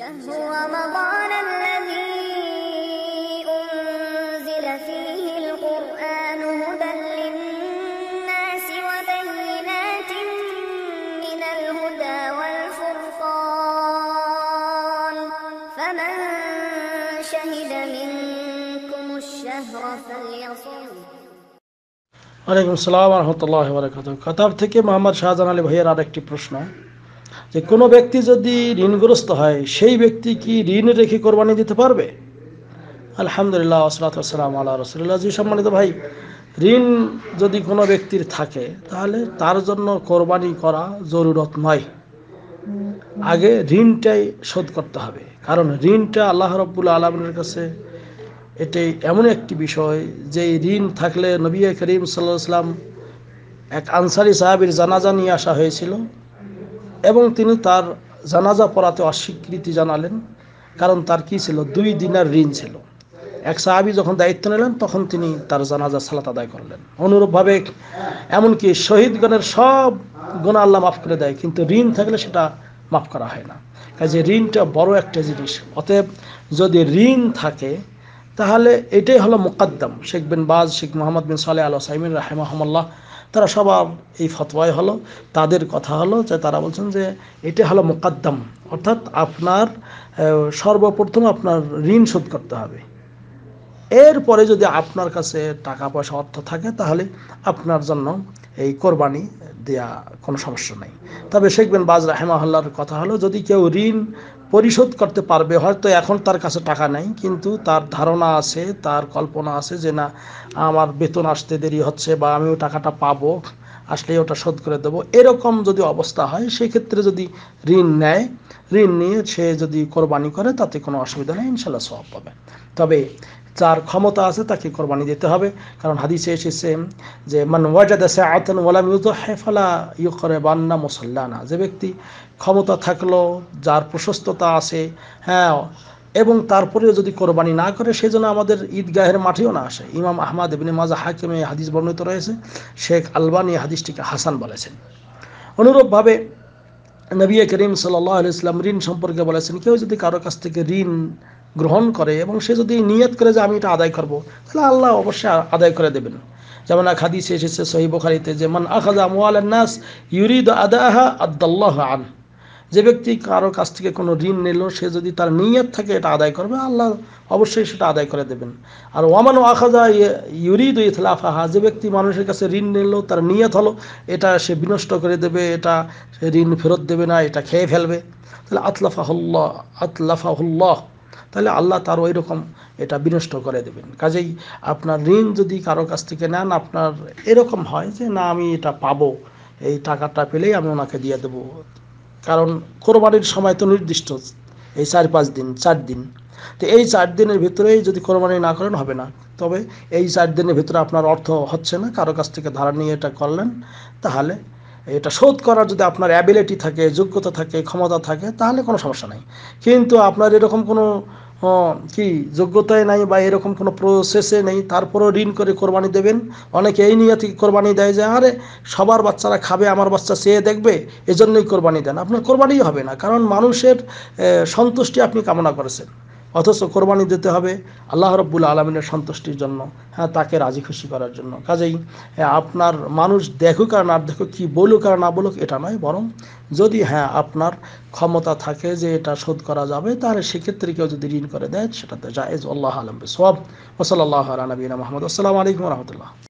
شهر رمضان الذي أنزل فيه القرآن هدى للناس وبينات من الهدى والفرقان فمن شهد منكم الشهر فليصوم ওয়ালাইকুম আসসালাম الله وبركاته কাতাব থেকে মোহাম্মদ শাহজাহান আলী ভাইয়ের আরেকটি প্রশ্ন যে কোনো ব্যক্তি যদি ঋণগ্রস্ত হয় সেই ব্যক্তি কি ঋণ রেখে কোরবানি দিতে পারবে আলহামদুলিল্লাহ আসলাতাম আল্লাহ রসুল্লাহ জি সম্মানিত ভাই ঋণ যদি কোনো ব্যক্তির থাকে তাহলে তার জন্য কোরবানি করা জরুরত নয় আগে ঋণটাই শোধ করতে হবে কারণ ঋণটা আল্লাহ রব্বুল আলমের কাছে এটাই এমন একটি বিষয় যে ঋণ থাকলে নবী করিম সাল্লাহ সাল্লাম এক আনসারি সাহাবির জানাজা নিয়ে আসা হয়েছিল এবং তিনি তার জানাজা পড়াতে অস্বীকৃতি জানালেন কারণ তার কি ছিল দুই দিনের ঋণ ছিল এক সাহাবি যখন দায়িত্ব নিলেন তখন তিনি তার জানাজা সালাত আদায় করলেন অনুরূপভাবে এমনকি শহীদগণের সব গুণ আল্লাহ মাফ করে দেয় কিন্তু ঋণ থাকলে সেটা মাফ করা হয় না কাজে ঋণটা বড় একটা জিনিস অতএব যদি ঋণ থাকে তাহলে এটাই হলো মোকাদ্দম শেখ বিন বাজ শেখ মোহাম্মদ বিন সালে আল্লাহ সাইমিন রাহেমাহমল্লাহ তারা সবার এই ফতোয়াই হলো তাদের কথা হলো যে তারা বলছেন যে এটা হলো মোকাদ্দম অর্থাৎ আপনার সর্বপ্রথম আপনার ঋণ শোধ করতে হবে এরপরে যদি আপনার কাছে টাকা পয়সা অর্থ থাকে তাহলে আপনার জন্য এই কোরবানি দেয়া কোনো সমস্যা নেই তবে শেখবেন বাজ রাহেমাহল্লার কথা হলো যদি কেউ ঋণ পরিশোধ করতে পারবে হয়তো এখন তার কাছে টাকা নেই কিন্তু তার ধারণা আছে তার কল্পনা আছে যে না আমার বেতন আসতে দেরি হচ্ছে বা আমিও টাকাটা পাবো আসলে ওটা শোধ করে দেবো এরকম যদি অবস্থা হয় সেক্ষেত্রে যদি ঋণ নেয় ঋণ নিয়ে সে যদি কোরবানি করে তাতে কোনো অসুবিধা নেই ইনশাল্লাহ সব পাবে তবে যার ক্ষমতা আছে তাকে কোরবানি দিতে হবে কারণ হাদিসে এসেছে যে মান ওয়াজাদা সাআতান ওয়ালাম ইউ করে বান্না মুসল্লানা যে ব্যক্তি ক্ষমতা থাকলো যার প্রশস্ততা আছে হ্যাঁ এবং তারপরেও যদি কোরবানি না করে সেই জন্য আমাদের ঈদগাহের মাঠেও না আসে ইমাম আহমদ ইবনে মাজা হাকিমে হাদিস বর্ণিত রয়েছে শেখ আলবানি হাদিসটিকে হাসান বলেছেন অনুরূপভাবে নবী করিম সাল্লাহ ইসলাম ঋণ সম্পর্কে বলেছেন কেউ যদি কারো কাছ থেকে ঋণ গ্রহণ করে এবং সে যদি নিয়ত করে যে আমি এটা আদায় করবো তাহলে আল্লাহ অবশ্যই আদায় করে দেবেন যেমন এক হাদিসে এসেছে সহি বোখারিতে যে মান আখাজা মোয়াল নাস ইউরিদ আদাহা আদাল্লাহ আন যে ব্যক্তি কারো কাছ থেকে কোনো ঋণ নিল সে যদি তার নিয়ত থাকে এটা আদায় করবে আল্লাহ অবশ্যই সেটা আদায় করে দেবেন আর ওয়ামান আখাজা ইয়ে ইউরিদ ইথলাফাহা যে ব্যক্তি মানুষের কাছে ঋণ নিল তার নিয়ত হলো এটা সে বিনষ্ট করে দেবে এটা ঋণ ফেরত দেবে না এটা খেয়ে ফেলবে তাহলে আতলাফাহুল্লাহ আতলাফাহুল্লাহ তাহলে আল্লাহ তার ওই রকম এটা বিনষ্ট করে দেবেন কাজেই আপনার ঋণ যদি কারো কাছ থেকে নেন আপনার এরকম হয় যে না আমি এটা পাবো এই টাকাটা পেলেই আমি ওনাকে দিয়ে দেবো কারণ কোরবানির সময় তো নির্দিষ্ট এই চার পাঁচ দিন চার দিন তো এই চার দিনের ভিতরেই যদি কোরবানি না করেন হবে না তবে এই চার দিনের ভিতরে আপনার অর্থ হচ্ছে না কারো কাছ থেকে ধারা নিয়ে এটা করলেন তাহলে এটা শোধ করার যদি আপনার অ্যাবিলিটি থাকে যোগ্যতা থাকে ক্ষমতা থাকে তাহলে কোনো সমস্যা নাই কিন্তু আপনার এরকম কোনো হ্যাঁ, কি যোগ্যতায় নাই বা এরকম কোনো প্রসেসে নেই তারপরও ঋণ করে কোরবানি দেবেন অনেকে এই নিয়ে থেকে কোরবানি দেয় যে আরে সবার বাচ্চারা খাবে আমার বাচ্চা চেয়ে দেখবে এজন্যই কোরবানি দেন আপনার কোরবানিই হবে না কারণ মানুষের সন্তুষ্টি আপনি কামনা করেছেন অথচ কোরবানি দিতে হবে আল্লাহ রব্বুল আলমিনের সন্তুষ্টির জন্য হ্যাঁ তাকে রাজি খুশি করার জন্য কাজেই আপনার মানুষ দেখুক আর না দেখুক কি বলুক আর না বলুক এটা নয় বরং যদি হ্যাঁ আপনার ক্ষমতা থাকে যে এটা শোধ করা যাবে তাহলে সেক্ষেত্রে কেউ যদি ঋণ করে দেয় সেটাতে জায়েজ আল্লাহ আলম সব ওসল আল্লাহ নবীন মাহমুদ আসসালামু আলাইকুম রহমতুল্লাহ